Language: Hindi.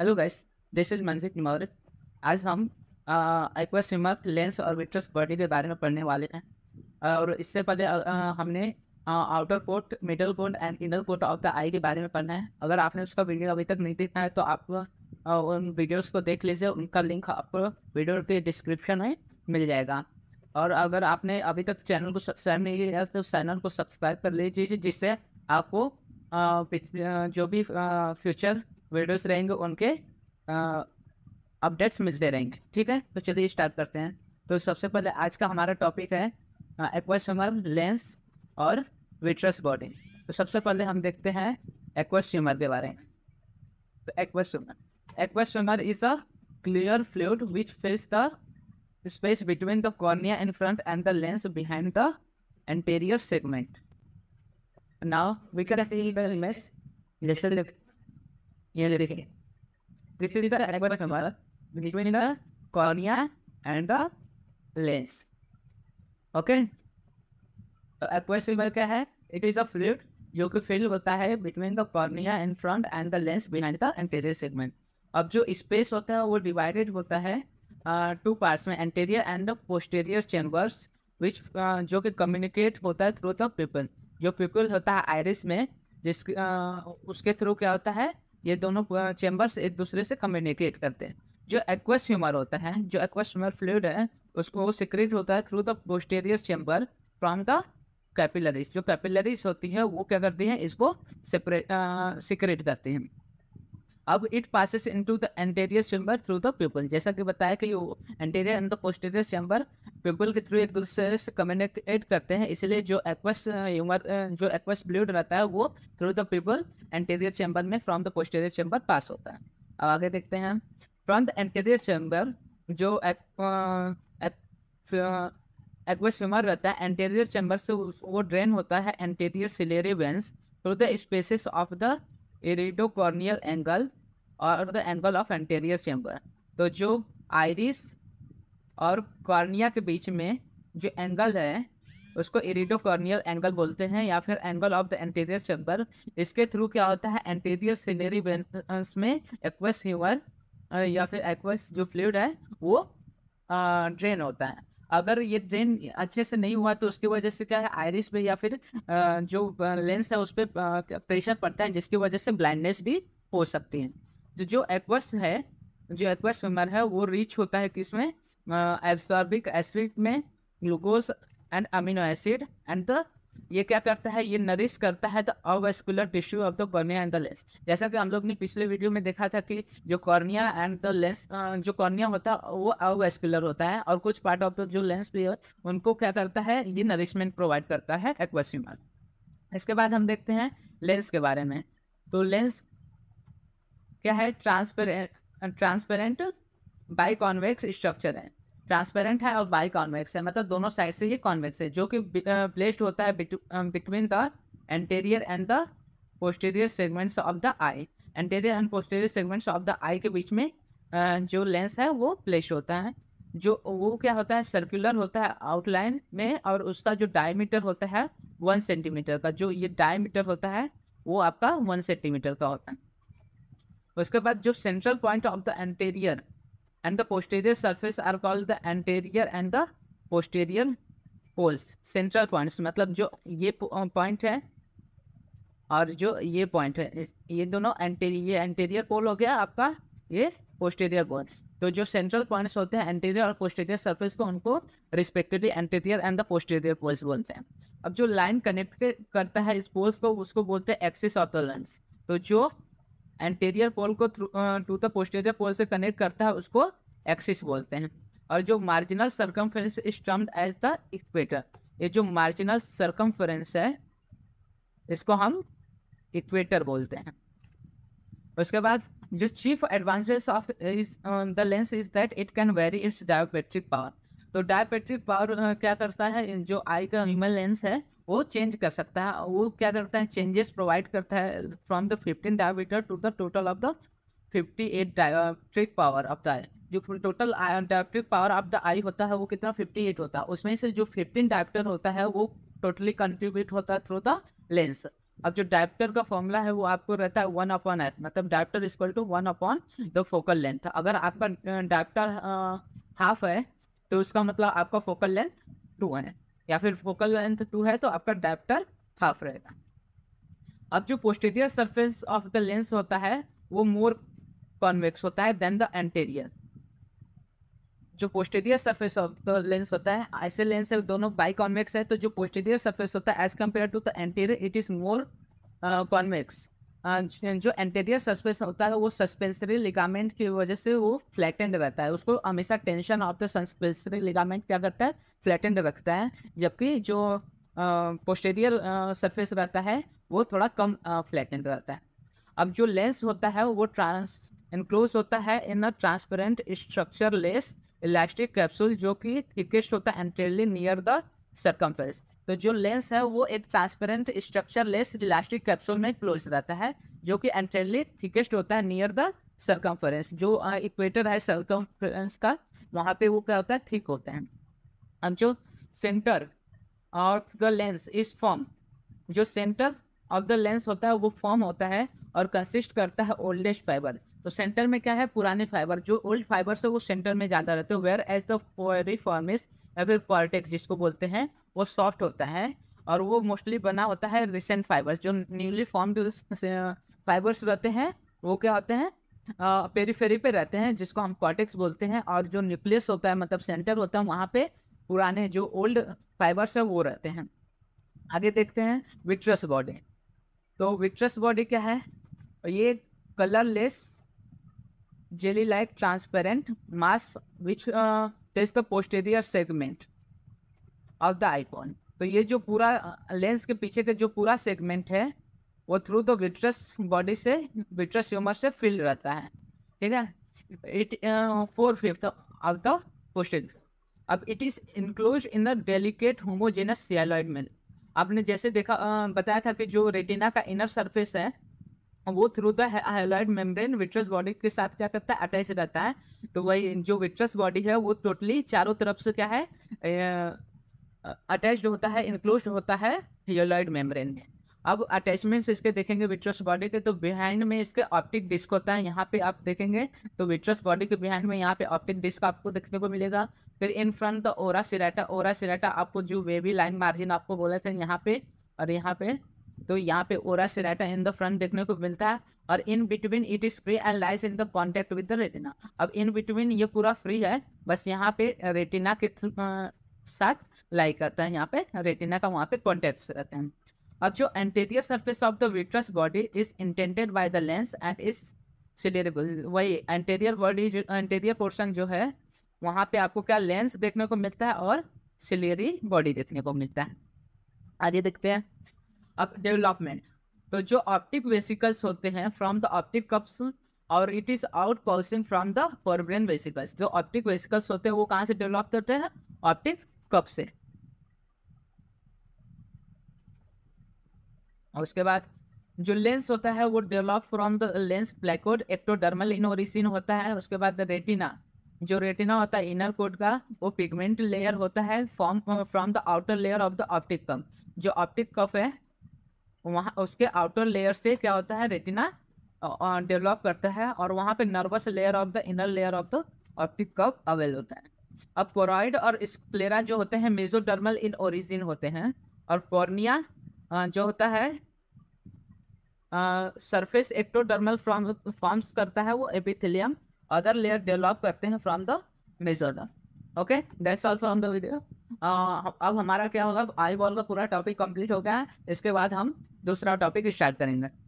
Hello guys this is Manzik Nimaurit. आज हम एक्वा स्विमर लेंस और विट्रस बॉडी के बारे में पढ़ने वाले हैं और इससे पहले हमने outer coat middle coat and inner coat of the eye के बारे में पढ़ना है अगर आपने उसका वीडियो अभी तक नहीं देखा है तो आप उन वीडियोस को देख लीजिए उनका लिंक आपको वीडियो के डिस्क्रिप्शन में मिल जाएगा और अगर आपने अभी तक चैनल को सब्सक्राइब नहीं किया है तो चैनल को सब्सक्राइब कर लीजिए जिससे आपको जो भी फ्यूचर वीडियोस रहेंगे उनके अपडेट्स मिलते रहेंगे ठीक है तो चलिए स्टार्ट करते हैं तो सबसे पहले आज का हमारा टॉपिक है एक्वास्यूमर लेंस और विट्रस बॉडी तो सबसे पहले हम देखते हैं एक्वास्यूमर के बारे में तो aqueous humour aqueous humour is a clear fluid which fills the space between the cornea in front and the lens behind the anterior segment. Now we can see the image. Just look. Here look. This is the aquatumor between the cornea and the lens. Okay. एक्वेसिबल क्या है इट इज अ फ्लूड जो कि फिल होता है between the cornea in front and the lens behind the anterior segment अब जो स्पेस होता है वो डिवाइडेड होता है टू uh, पार्ट्स में anterior and posterior chambers which जो कि कम्युनिकेट होता है थ्रू द पीपल जो पीपल होता है आयरिस में जिस uh, उसके थ्रू क्या होता है ये दोनों चैम्बर्स uh, एक दूसरे से कम्युनिकेट करते हैं जो एक्वस ह्यूमर होता है जो एक्वस ह्यूमर फ्लूड है उसको वो सिक्रेट होता है through the posterior chamber from the capillaries जो कैपिलरीज होती है वो क्या करती है इसको सेपरेट सिक्रेट uh, करती हैं अब it passes into the anterior chamber through the pupil जैसा कि बताया कि anterior and the posterior chamber pupil के थ्रू एक दूसरे से कम्युनिकेट करते हैं इसलिए जो एक्वस ह्यूमर जो एक्वस ब्लूड रहता है वो through the pupil anterior chamber में from the posterior chamber pass होता है अब आगे देखते हैं फ्रॉम द एंटेरियर चैम्बर जो एक्वस ह्यूमर uh, uh, रहता है एंटेरियर चैम्बर से वो ड्रेन होता है anterior ciliary veins through the spaces of the corneal angle और the angle of anterior chamber तो जो आइरिस और कॉर्निया के बीच में जो एंगल है उसको इरिडोकॉर्नियल एंगल बोलते हैं या फिर angle of the anterior chamber इसके थ्रू क्या होता है एंटीरियर सीनरी में एक्वस ह्यूमर या फिर एक्वस जो फ्लूड है वो ड्रेन होता है अगर ये ट्रेन अच्छे से नहीं हुआ तो उसकी वजह से क्या है आयरिस पे या फिर जो लेंस है उस पर प्रेशर पड़ता है जिसकी वजह से ब्लाइंडनेस भी हो सकती है जो तो जो एक्वस है जो एक्वस स्विमर है वो रीच होता है किसमें एब्सॉर्बिक एसिड में glucose and amino acid and the ये क्या करता है ये नरिश करता है the avascular tissue of the cornea and the lens जैसा कि हम लोग ने पिछले वीडियो में देखा था कि जो कॉर्निया एंड द लेंस जो कॉर्निया होता है वो अवेस्कुलर होता है और कुछ पार्ट ऑफ द जो लेंस भी है उनको क्या करता है ये नरिशमेंट प्रोवाइड करता है एक्वेस्यूमर इसके बाद हम देखते हैं लेंस के बारे में तो लेंस क्या है transparent transparent biconvex structure है ट्रांसपेरेंट है और बाई कॉन्वेक्स है मतलब दोनों साइड से ये कॉन्वेक्स है जो कि प्लेस्ड होता है between the anterior and the posterior segments of the eye anterior and posterior segments of the eye के बीच में जो लेंस है वो प्लेस होता है जो वो क्या होता है सर्कुलर होता है आउटलाइन में और उसका जो डायमीटर होता है वन सेंटीमीटर का जो ये डायमीटर होता है वो आपका वन सेंटीमीटर का होता है उसके बाद जो central point of the anterior and the posterior surface are called the anterior and the posterior poles central points मतलब जो ये पॉइंट है और जो ये पॉइंट है ये दोनों एंटेरियर एंटेरियर पोल हो गया आपका ये पोस्टेरियर पोल तो जो सेंट्रल पॉइंट्स होते हैं एंटेरियर और पोस्टेरियर सरफेस को उनको respectively anterior and the posterior poles बोलते हैं अब जो लाइन कनेक्ट करता है इस पोल्स को उसको बोलते हैं एक्सिस ऑफ द लेंस तो जो एंटेरियर पोल को टू द पोस्टेरियर पोल से कनेक्ट करता है उसको एक्सिस बोलते हैं और जो marginal circumference is termed as the equator ये जो मार्जिनल सर्कमफ्रेंस है इसको हम इक्वेटर बोलते हैं उसके बाद जो chief advantage of the lens is that it can vary its dioptric power तो डायोपेट्रिक पावर क्या करता है जो आई का ह्यूमन लेंस है वो चेंज कर सकता है वो क्या करता है चेंजेस प्रोवाइड करता है from the fifteen diameter to the total of the fifty eight dioptric power of the eye जो total dioptric power of the eye होता है वो कितना फिफ्टी एट होता है उसमें से जो फिफ्टीन डायप्टर होता है वो टोटली कंट्रीब्यूट होता है थ्रू द लेंस अब जो डायप्टर का फॉर्मूला है वो आपको रहता है वन अपॉन एफ मतलब diopter equal to one upon the focal length अगर आपका डायप्टर uh, हाफ uh, है तो उसका मतलब आपका फोकल लेंथ टू है या फिर फोकल लेंथ टू है तो आपका डायप्टर हाफ रहेगा अब जो posterior surface of the lens होता है वो मोर कॉन्वेक्स होता है देन द एंटेरियर जो posterior surface of the lens होता है ऐसे लेंस है दोनों बाई कॉन्वेक्स है तो जो पोस्टेरियर सरफेस होता है as compare to the anterior it is more convex जो एंटेरियर सस्पेंस होता है वो सस्पेंसरी लिगामेंट की वजह से वो फ्लैटेंड रहता है उसको हमेशा tension of the suspensory ligament क्या करता है फ्लैटेंड रखता है जबकि जो पोस्टेरियर सरफेस रहता है वो थोड़ा कम फ्लैटेंड रहता है अब जो लेंस होता है वो ट्रांस इनक्लोज होता है in a transparent structureless elastic capsule जो कि थिकेस्ट होता है एंटेरली नियर द सर्कम्फ्रेंस तो जो लेंस है वो एक transparent structureless elastic capsule में क्लोज रहता है जो कि एंटरली थिकेस्ट होता है नियर द सर्कम्फ्रेंस जो इक्वेटर है सरकमफेरेंस का वहाँ पे वो क्या होता है थिक होते हैं अब जो centre of the lens is form जो सेंटर ऑफ द लेंस होता है वो फॉर्म होता है और कंसिस्ट करता है ओल्डेस्ट फाइबर तो सेंटर में क्या है पुराने फाइबर जो ओल्ड फाइबर्स है वो सेंटर में ज़्यादा रहते हैं वेयर एज द रिफॉर्मिस या फिर जिसको बोलते हैं वो सॉफ्ट होता है और वो मोस्टली बना होता है रिसेंट फाइबर्स जो न्यूली फॉर्म्ड फाइबर्स रहते हैं वो क्या होते हैं पेरीफेरी पे रहते हैं जिसको हम कॉर्टेक्स बोलते हैं और जो न्यूक्लियस होता है मतलब सेंटर होता है वहाँ पे पुराने जो ओल्ड फाइबर्स है वो रहते हैं आगे देखते हैं विट्रस बॉडी तो विट्रस बॉडी क्या है ये colourless jelly-like transparent mass which uh, touch the posterior segment of the icon. तो ये जो पूरा लेंस uh, के पीछे का जो पूरा सेगमेंट है वो थ्रू द विट्रस बॉडी से विट्रस ह्यूमर से फिल रहता है ठीक है it four fifth of the posted अब it is enclose in the delicate homogeneous hyaloid में आपने जैसे देखा uh, बताया था कि जो रेटिना का इनर सरफेस है वो through the membrane vitreous body के साथ क्या करता है अटैच रहता है तो वही जो विट्रस बॉडी है वो टोटली चारों तरफ से क्या है अटैच होता है इंक्लोज होता है हाइलॉइड मेम्ब्रेन में अब अटैचमेंट्स इसके देखेंगे विट्रस बॉडी के तो बिहाइंड में इसके ऑप्टिक डिस्क होता है यहाँ पे आप देखेंगे तो विट्रस बॉडी के बिहाइंड में यहाँ पे ऑप्टिक डिस्क आपको देखने को मिलेगा फिर इन फ्रंट द ओरा सिराटा ओरा सिराटा आपको जो वेवी लाइन मार्जिन आपको बोला था यहाँ पे और यहाँ पे तो यहाँ पे ओरा से डाटा इन द फ्रंट देखने को मिलता है और in between it is free and lies in the contact with the retina अब इन बिटवीन ये पूरा फ्री है बस यहाँ पे रेटिना के साथ लाई करता है यहाँ पे रेटिना का वहाँ पे कॉन्टेक्ट रहते हैं अब जो anterior surface of the vitreous body is intended by the lens and is सिलेरेबल वही एंटेरियर बॉडी जो एंटेरियर पोर्शन जो है वहाँ पे आपको क्या लेंस देखने को मिलता है और सिलेरी बॉडी देखने को मिलता है आगे देखते हैं डेवलपमेंट तो जो ऑप्टिक वेसिकल्स होते हैं फ्रॉम द ऑप्टिक कप्स और it is out pouching from the forebrain vesicles जो ऑप्टिक वेसिकल्स होते हैं वो कहाँ से डेवलप करते हैं ऑप्टिक कप से और उसके बाद जो लेंस होता है वो develop from the lens placode ectodermal इनोरिसिन होता है उसके बाद रेटिना जो रेटिना होता है इनर कोड का वो पिगमेंट लेयर होता है form from the outer layer of the optic cup जो ऑप्टिक कप है वहाँ उसके आउटर लेयर से क्या होता है रेटिना डेवलप करता है और वहाँ पे nervous layer of the inner layer of the optic cup avail होता है अब कोरॉइड और स्क्लेरा जो होते हैं मेजोडर्मल इन ओरिजिन होते हैं और कॉर्निया जो होता है सरफेस एक्टोडर्मल फॉर्म्स करता है वो एपिथिलियम अदर लेयर डेवलप करते हैं from the mesoderm okay that's also on the video अब हमारा क्या होगा आई बॉल का पूरा टॉपिक कंप्लीट हो गया है इसके बाद हम दूसरा टॉपिक स्टार्ट करेंगे